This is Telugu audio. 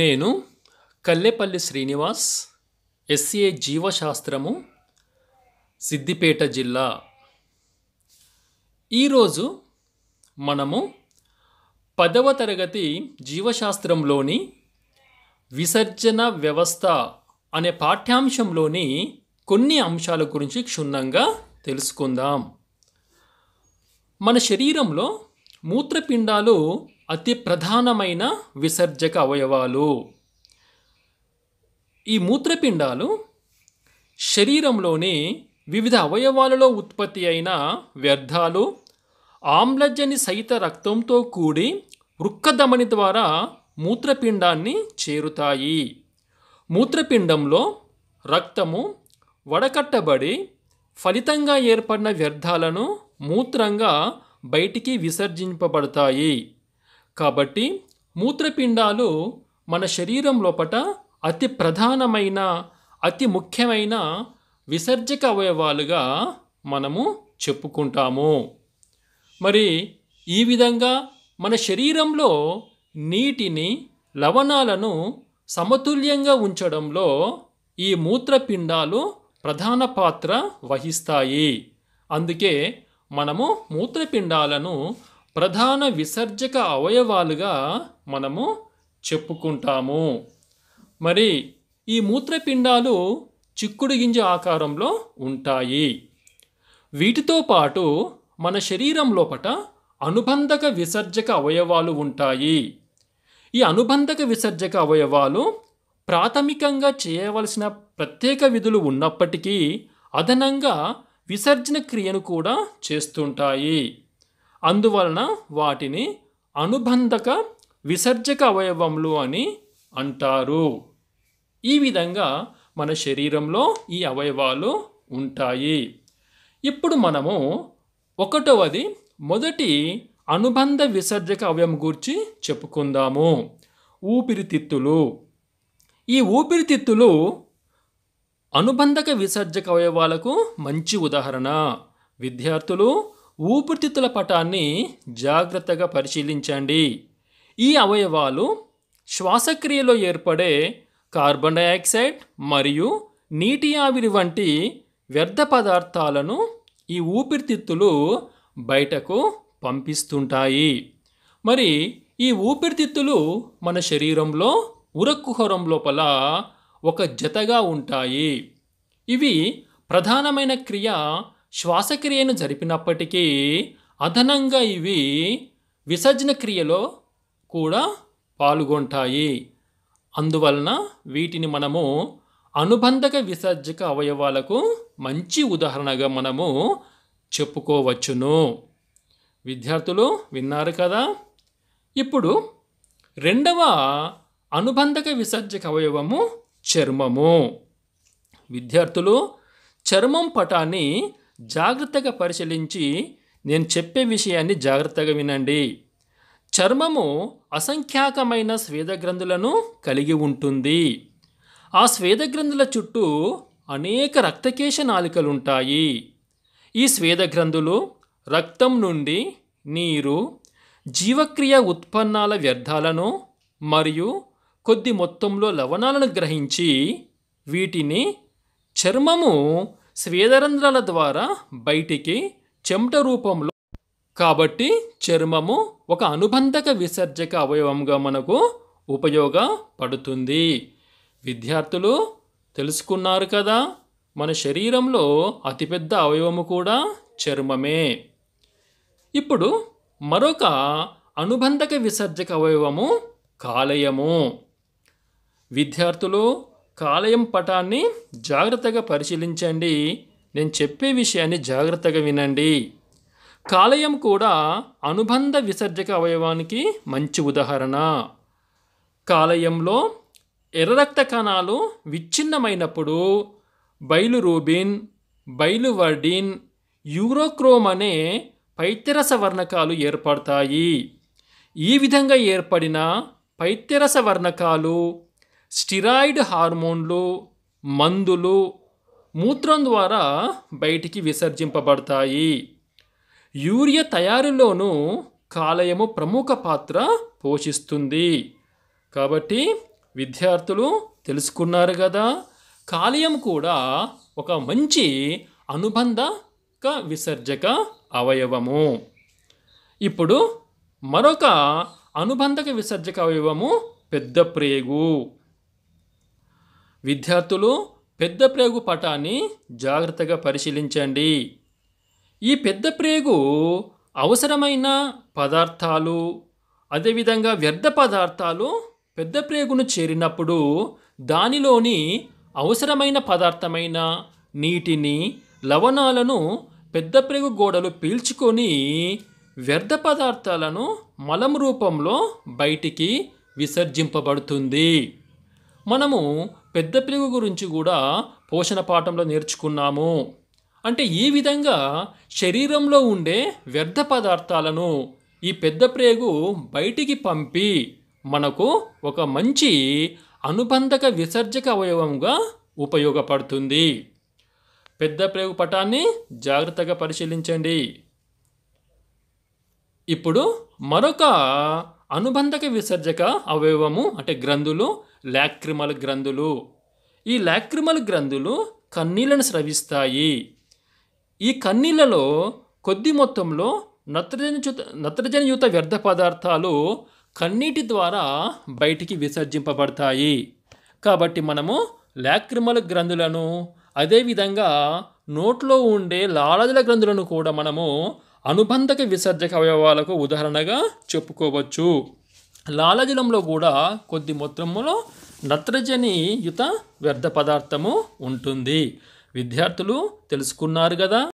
నేను కల్లెపల్లి శ్రీనివాస్ ఎస్ఏ జీవశాస్త్రము సిద్దిపేట జిల్లా ఈరోజు మనము పదవ తరగతి జీవశాస్త్రంలోని విసర్జన వ్యవస్థ అనే పాఠ్యాంశంలోని కొన్ని అంశాల గురించి క్షుణ్ణంగా తెలుసుకుందాం మన శరీరంలో మూత్రపిండాలు అతి ప్రధానమైన విసర్జక అవయవాలు ఈ మూత్రపిండాలు శరీరంలోని వివిధ అవయవాలలో ఉత్పత్తి అయిన వ్యర్థాలు ఆమ్లజని సహిత రక్తంతో కూడి వృక్కధమని ద్వారా మూత్రపిండాన్ని చేరుతాయి మూత్రపిండంలో రక్తము వడకట్టబడి ఫలితంగా ఏర్పడిన వ్యర్థాలను మూత్రంగా బయటికి విసర్జింపబడతాయి కాబట్టి మూత్రపిండాలు మన శరీరం లోపల అతి ప్రధానమైన అతి ముఖ్యమైన విసర్జక అవయవాలుగా మనము చెప్పుకుంటాము మరి ఈ విధంగా మన శరీరంలో నీటిని లవణాలను సమతుల్యంగా ఉంచడంలో ఈ మూత్రపిండాలు ప్రధాన పాత్ర వహిస్తాయి అందుకే మనము మూత్రపిండాలను ప్రధాన విసర్జక అవయవాలుగా మనము చెప్పుకుంటాము మరి ఈ మూత్రపిండాలు చిక్కుడు గింజ ఆకారంలో ఉంటాయి వీటితో పాటు మన శరీరం లోపట అనుబంధక విసర్జక అవయవాలు ఉంటాయి ఈ అనుబంధక విసర్జక అవయవాలు ప్రాథమికంగా చేయవలసిన ప్రత్యేక విధులు ఉన్నప్పటికీ అదనంగా విసర్జన క్రియను కూడా చేస్తుంటాయి అందువలన వాటిని అనుబంధక విసర్జక అవయవములు అని అంటారు ఈ విధంగా మన శరీరంలో ఈ అవయవాలు ఉంటాయి ఇప్పుడు మనము ఒకటవది మొదటి అనుబంధ విసర్జక అవయవం గురించి చెప్పుకుందాము ఊపిరితిత్తులు ఈ ఊపిరితిత్తులు అనుబంధక విసర్జక అవయవాలకు మంచి ఉదాహరణ విద్యార్థులు ఊపిరితిత్తుల పటాన్ని జాగ్రత్తగా పరిశీలించండి ఈ అవయవాలు శ్వాసక్రియలో ఏర్పడే కార్బన్ డైఆక్సైడ్ మరియు నీటి ఆవిరి వంటి వ్యర్థ పదార్థాలను ఈ ఊపిరితిత్తులు బయటకు పంపిస్తుంటాయి మరి ఈ ఊపిరితిత్తులు మన శరీరంలో ఉరక్కుహరం లోపల ఒక జతగా ఉంటాయి ఇవి ప్రధానమైన క్రియ శ్వాసక్రియను జరిపినప్పటికీ అదనంగా ఇవి విసర్జన క్రియలో కూడా పాల్గొంటాయి అందువలన వీటిని మనము అనుబంధక విసర్జక అవయవాలకు మంచి ఉదాహరణగా మనము చెప్పుకోవచ్చును విద్యార్థులు విన్నారు కదా ఇప్పుడు రెండవ అనుబంధక విసర్జక అవయవము చర్మము విద్యార్థులు చర్మం పటాన్ని జాగ్రత్తగా పరిశీలించి నేను చెప్పే విషయాన్ని జాగ్రత్తగా వినండి చర్మము అసంఖ్యాకమైన స్వేదగ్రంథులను కలిగి ఉంటుంది ఆ స్వేదగ్రంథుల చుట్టూ అనేక రక్తకేశ ఉంటాయి ఈ స్వేదగ్రంథులు రక్తం నుండి నీరు జీవక్రియ ఉత్పన్నాల వ్యర్థాలను మరియు కొద్ది మొత్తంలో లవణాలను గ్రహించి వీటిని చర్మము స్వేదరంధ్రాల ద్వారా బయటికి చెమట రూపంలో కాబట్టి చర్మము ఒక అనుబంధక విసర్జక అవయవంగా మనకు ఉపయోగపడుతుంది విద్యార్థులు తెలుసుకున్నారు కదా మన శరీరంలో అతిపెద్ద అవయవము కూడా చర్మమే ఇప్పుడు మరొక అనుబంధక విసర్జక అవయవము కాలేయము విద్యార్థులు కాలయం పటాన్ని జాగ్రత్తగా పరిశీలించండి నేను చెప్పే విషయాన్ని జాగ్రత్తగా వినండి కాలయం కూడా అనుబంధ విసర్జక అవయవానికి మంచి ఉదాహరణ కాలయంలో ఎర్ర రక్త కణాలు విచ్ఛిన్నమైనప్పుడు బైలు వర్డిన్ యూరోక్రోమ్ అనే పైత్యరస వర్ణకాలు ఏర్పడతాయి ఈ విధంగా ఏర్పడిన పైత్యరస వర్ణకాలు స్టిరాయిడ్ హార్మోన్లు మందులు మూత్రం ద్వారా బయటికి విసర్జింపబడతాయి యూరియా తయారీలోనూ కాలయము ప్రముఖ పాత్ర పోషిస్తుంది కాబట్టి విద్యార్థులు తెలుసుకున్నారు కదా కాలయం కూడా ఒక మంచి అనుబంధక విసర్జక అవయవము ఇప్పుడు మరొక అనుబంధక విసర్జక అవయవము పెద్ద ప్రేగు విద్యార్థులు పెద్ద ప్రేగు పటాన్ని జాగ్రత్తగా పరిశీలించండి ఈ పెద్ద ప్రేగు అవసరమైన పదార్థాలు అదేవిధంగా వ్యర్థ పదార్థాలు పెద్ద ప్రేగును చేరినప్పుడు దానిలోని అవసరమైన పదార్థమైన నీటిని లవణాలను పెద్ద ప్రేగు గోడలు పీల్చుకొని వ్యర్థ పదార్థాలను మలం రూపంలో బయటికి విసర్జింపబడుతుంది మనము పెద్ద పిలుగు గురించి కూడా పోషణ పాఠంలో నేర్చుకున్నాము అంటే ఈ విధంగా శరీరంలో ఉండే వ్యర్థ పదార్థాలను ఈ పెద్ద ప్రేగు బయటికి పంపి మనకు ఒక మంచి అనుబంధక విసర్జక అవయవంగా ఉపయోగపడుతుంది పెద్ద ప్రేగు పటాన్ని జాగ్రత్తగా పరిశీలించండి ఇప్పుడు మరొక అనుబంధక విసర్జక అవయవము అంటే గ్రంథులు లాక్రిమల్ గ్రంథులు ఈ లాక్రిమల్ గ్రంథులు కన్నీళ్లను స్రవిస్తాయి ఈ కన్నీళ్లలో కొద్ది మొత్తంలో నత్రజనియుత నత్రజనియుత వ్యర్థ పదార్థాలు కన్నీటి ద్వారా బయటికి విసర్జింపబడతాయి కాబట్టి మనము లాక్రిమల గ్రంథులను అదేవిధంగా నోట్లో ఉండే లాలజల గ్రంథులను కూడా మనము అనుబంధక విసర్జక అవయవాలకు ఉదాహరణగా చెప్పుకోవచ్చు లాలజలంలో కూడా కొద్ది మొత్తంలో నత్రజని యుత వ్యర్థ పదార్థము ఉంటుంది విద్యార్థులు తెలుసుకున్నారు కదా